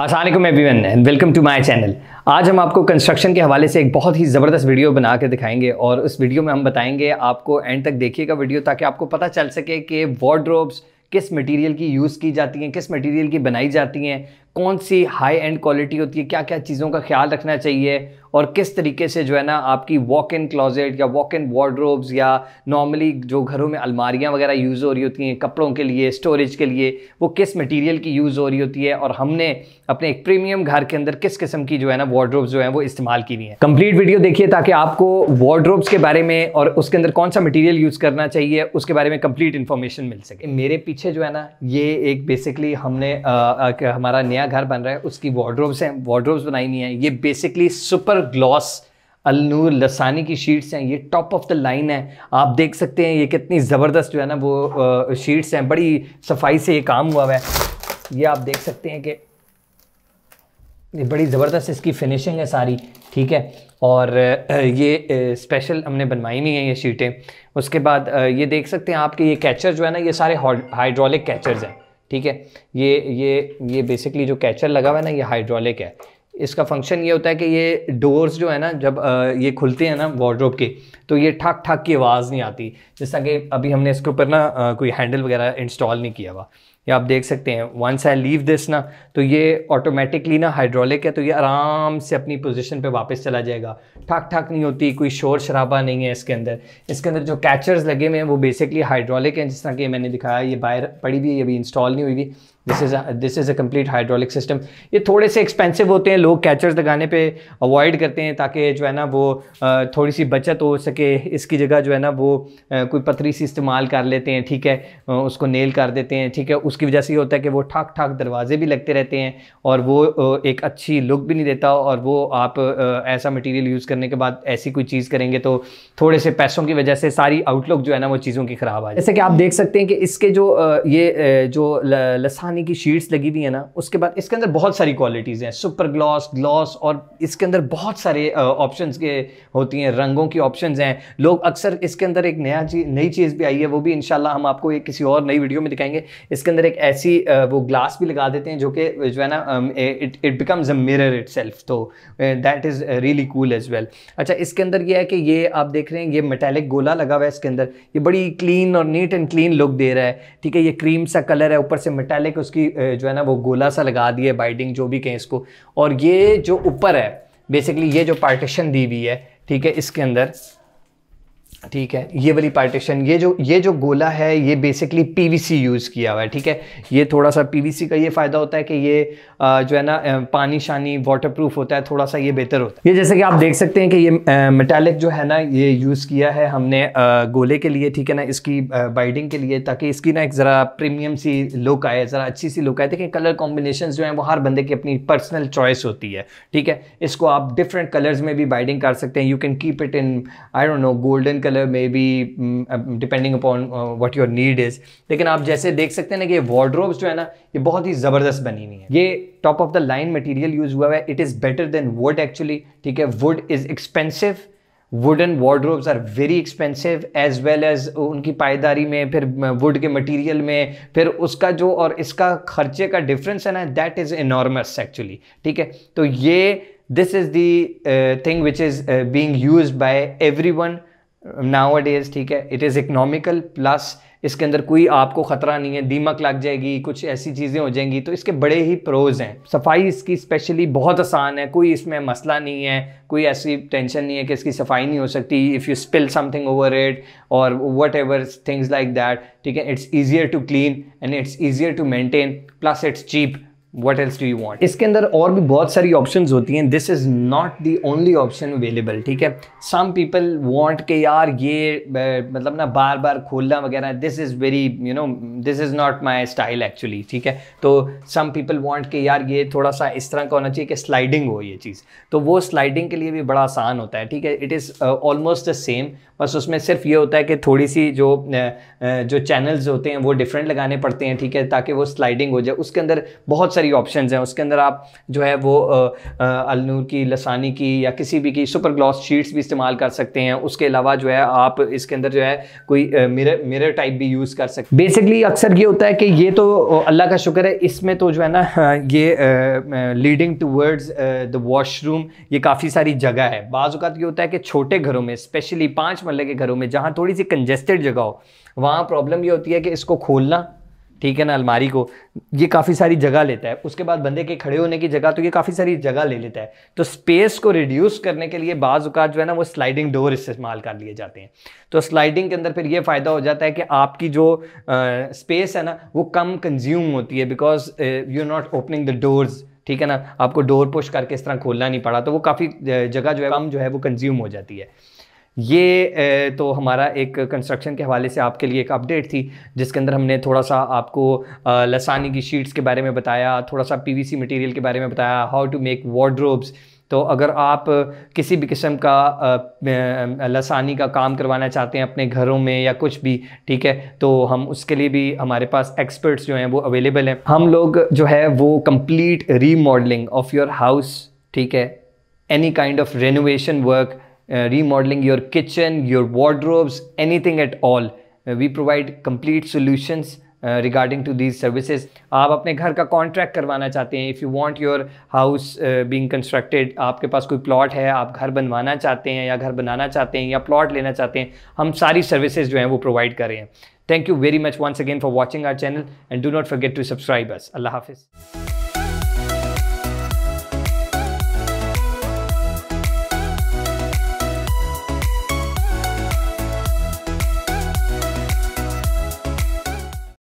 Aslam everyone and welcome to my channel आज हम आपको कंस्ट्रक्शन के हवाले से एक बहुत ही ज़बरदस्त वीडियो बना के दिखाएंगे और उस वीडियो में हम बताएंगे आपको एंड तक देखिएगा वीडियो ताकि आपको पता चल सके कि वार्ड्रोब्स किस मटेरियल की यूज़ की जाती हैं किस मटेरियल की बनाई जाती हैं कौन सी हाई एंड क्वालिटी होती है क्या क्या चीज़ों का ख्याल रखना चाहिए और किस तरीके से जो है ना आपकी वॉक इन क्लॉजेट या वॉक इन वार्ड्रोब्स या नॉर्मली जो घरों में अलमारियाँ वगैरह यूज़ हो रही होती हैं कपड़ों के लिए स्टोरेज के लिए वो किस मटीरियल की यूज़ हो रही होती है और हमने अपने एक प्रीमियम घर के अंदर किस किस्म की जो है ना वार्ड्रोब्स जो है वो इस्तेमाल की हुई है कंप्लीट वीडियो देखिए ताकि आपको वार्ड्रोब्स के बारे में और उसके अंदर कौन सा मटीरियल यूज़ करना चाहिए उसके बारे में कंप्लीट इन्फॉर्मेशन मिल सके मेरे पीछे जो है ना ये एक बेसिकली हमने आ, आ, हमारा नया घर बन रहा है उसकी वार्ड्रोब्स हैं वार्ड्रोब्स बनाई हुई हैं ये basically super super gloss Alnoor Lasani की शीट्स हैं ये टॉप ऑफ द लाइन है आप देख सकते हैं ये कितनी ज़बरदस्त जो है ना वो शीट्स हैं बड़ी सफाई से ये काम हुआ हुआ है ये आप देख सकते हैं कि ये बड़ी ज़बरदस्त इसकी फिनिशिंग है सारी ठीक है और ये स्पेशल हमने बनवाई नहीं है ये शीटें उसके बाद ये देख सकते हैं आपके ये कैचर जो है ना ये सारे हाइड्रोलिक कैचर्स हैं ठीक है ये ये ये बेसिकली जो कैचर लगा हुआ है ना ये हाइड्रोलिक है इसका फंक्शन ये होता है कि ये डोर्स जो है ना जब ये खुलते हैं ना वार्ड्रोब के तो ये ठाक ठाक की आवाज़ नहीं आती जैसा कि अभी हमने इसके ऊपर ना कोई हैंडल वगैरह इंस्टॉल नहीं किया हुआ या आप देख सकते हैं वंस आई लीव दिस ना तो ये ऑटोमेटिकली ना हाइड्रोलिक है तो ये आराम से अपनी पोजीशन पे वापस चला जाएगा ठाक ठाक नहीं होती कोई शोर शराबा नहीं है इसके अंदर इसके अंदर जो कैचर्स लगे हुए हैं वो बेसिकली हाइड्रोलिक हैं जिस तरह कि मैंने दिखाया ये बाहर पड़ी हुई है अभी इंस्टॉल नहीं हुई हुई this is this is a complete hydraulic system ये थोड़े से एक्सपेंसिव होते हैं लोग कैचर्स लगाने पे अवॉइड करते हैं ताकि जो है ना वो थोड़ी सी बचत हो सके इसकी जगह जो है ना वो कोई पथरी सी इस्तेमाल कर लेते हैं ठीक है उसको नेल कर देते हैं ठीक है उसकी वजह से ये होता है कि वो ठाक ठाक दरवाजे भी लगते रहते हैं और वो एक अच्छी लुक भी नहीं देता और वो आप ऐसा मटीरियल यूज़ करने के बाद ऐसी कोई चीज़ करेंगे तो थोड़े से पैसों की वजह से सारी आउटलुक जो है ना वो चीज़ों की ख़राब आ जाए जैसे कि आप देख सकते हैं कि इसके जो ये जो लसानी पानी की शीट्स लगी हुई है ना उसके बाद इसके अंदर बहुत सारी क्वालिटीज़ हैं सुपर ग्लॉस ग्लॉस और इसके अंदर बहुत सारे ऑप्शंस के होती हैं रंगों की ऑप्शंस हैं लोग अक्सर इसके अंदर एक नया चीज़ नई चीज़ भी आई है वो भी इंशाल्लाह हम आपको एक किसी और नई वीडियो में दिखाएंगे इसके अंदर एक ऐसी वो ग्लास भी लगा देते हैं जो कि जो है ना it it becomes a mirror it तो that is really cool as well अच्छा इसके अंदर यह है कि ये आप देख रहे हैं ये मेटेलिक गोला लगा हुआ है इसके अंदर ये बड़ी क्लीन और नीट एंड क्लीन लुक दे रहा है ठीक है ये क्रीम सा कलर है ऊपर से मेटेलिक उसकी जो है ना वो गोला सा लगा दिया बाइडिंग जो भी कहें इसको और ये जो ऊपर है बेसिकली ये जो पार्टीशन दी हुई है ठीक है इसके अंदर ठीक है ये वाली पार्टीशन ये जो ये जो गोला है ये बेसिकली पीवीसी यूज़ किया हुआ है ठीक है ये थोड़ा सा पीवीसी का ये फ़ायदा होता है कि ये जो है ना पानी शानी वाटरप्रूफ होता है थोड़ा सा ये बेहतर होता है ये जैसे कि आप देख सकते हैं कि ये मेटालिक जो है ना ये यूज़ किया है हमने गोले के लिए ठीक है ना इसकी बाइडिंग के लिए ताकि इसकी ना एक ज़रा प्रीमियम सी लुक आए ज़रा अच्छी सी लुक आए देखिए कलर कॉम्बिनेशन जो है वो हर बंदे की अपनी पर्सनल चॉइस होती है ठीक है इसको आप डिफरेंट कलर्स में भी बाइडिंग कर सकते हैं you can keep it in I don't know golden different colour maybe depending upon what your need is लेकिन आप जैसे देख सकते हैं ना कि ये वॉर्ड्रोब्स जो है ना ये बहुत ही ज़बरदस्त बनी हुई है ये top of the line material use हुआ है it is better than wood actually ठीक है wood is expensive wooden wardrobes are very expensive as well as उनकी पायदारी में फिर वुड के मटीरियल में फिर उसका जो और इसका खर्चे का डिफरेंस है ना दैट इज़ इनॉर्मस एक्चुअली ठीक है तो ये this is the thing which is being use by everyone nowadays ठीक है इट इज़ इकनॉमिकल प्लस इसके अंदर कोई आपको ख़तरा नहीं है दीमक लग जाएगी कुछ ऐसी चीज़ें हो जाएंगी तो इसके बड़े ही प्रोज हैं सफाई इसकी स्पेशली बहुत आसान है कोई इसमें मसला नहीं है कोई ऐसी टेंशन नहीं है कि इसकी सफाई नहीं हो सकती if you spill something over it और whatever things like that ठीक है it's easier to clean and it's easier to maintain plus it's cheap what else do you want इसके अंदर और भी बहुत सारी ऑप्शन होती हैं this is not the only option available ठीक है सम पीपल वॉन्ट के यार ये मतलब ना बार बार खोलना वगैरह this is very you know this is not my style actually ठीक है तो सम पीपल वॉन्ट के यार ये थोड़ा सा इस तरह का होना चाहिए कि स्लाइडिंग हो ये चीज़ तो वो स्लाइडिंग के लिए भी बड़ा आसान होता है ठीक है it is almost the same बस उसमें सिर्फ ये होता है कि थोड़ी सी जो जो चैनल्स होते हैं वो डिफरेंट लगाने पड़ते हैं ठीक है ताकि वो स्लाइडिंग हो जाए उसके अंदर बहुत सारी ऑप्शन हैं उसके अंदर आप जो है वो अलनूर की लसानी की या किसी भी की सुपर ग्लॉस शीट्स भी इस्तेमाल कर सकते हैं उसके अलावा जो है आप इसके अंदर जो है कोई मिरर मिरर टाइप भी यूज़ कर सकते बेसिकली अक्सर ये होता है कि ये तो अल्लाह का शुक्र है इसमें तो जो है ना हाँ, ये लीडिंग टूवर्ड्स द वॉशरूम ये काफ़ी सारी जगह है बाज़ात ये होता है कि छोटे घरों में स्पेशली पाँच मरल के घरों में जहाँ थोड़ी सी कंजेस्टेड जगह हो वहाँ प्रॉब्लम ये होती है कि इसको खोलना ठीक है ना अलमारी को ये काफ़ी सारी जगह लेता है उसके बाद बंदे के खड़े होने की जगह तो ये काफ़ी सारी जगह ले लेता है तो स्पेस को रिड्यूस करने के लिए बाज़ जो है ना वो स्लाइडिंग डोर इस्तेमाल कर लिए जाते हैं तो स्लाइडिंग के अंदर फिर ये फ़ायदा हो जाता है कि आपकी जो स्पेस है ना वो कम कंज्यूम होती है because you not opening the doors ठीक है ना आपको डोर पुश करके इस तरह खोलना नहीं पड़ा तो वो काफ़ी जगह जो है कम जो है वो कंज्यूम हो जाती है ये तो हमारा एक कंस्ट्रक्शन के हवाले से आपके लिए एक अपडेट थी जिसके अंदर हमने थोड़ा सा आपको लसानी की शीट्स के बारे में बताया थोड़ा सा पीवीसी मटेरियल के बारे में बताया हाउ टू मेक वार्ड्रोब्स तो अगर आप किसी भी किस्म का लसानी का काम करवाना चाहते हैं अपने घरों में या कुछ भी ठीक है तो हम उसके लिए भी हमारे पास एक्सपर्ट्स जो हैं वो अवेलेबल हैं हम लोग जो है वो complete remodeling of your house ठीक है any kind of renovation work Uh, remodeling your kitchen, your wardrobes, anything at all. Uh, we provide complete solutions regarding to these services आप अपने घर का कॉन्ट्रैक्ट करवाना चाहते हैं if you want your house being constructed आपके पास कोई प्लॉट है आप घर बनवाना चाहते हैं या घर बनाना चाहते हैं या प्लॉट लेना चाहते हैं हम सारी सर्विसेज जो हैं वो प्रोवाइड कर रहे हैं thank you very much once again for watching our channel and do not forget to subscribe us अल्लाह हाफिज़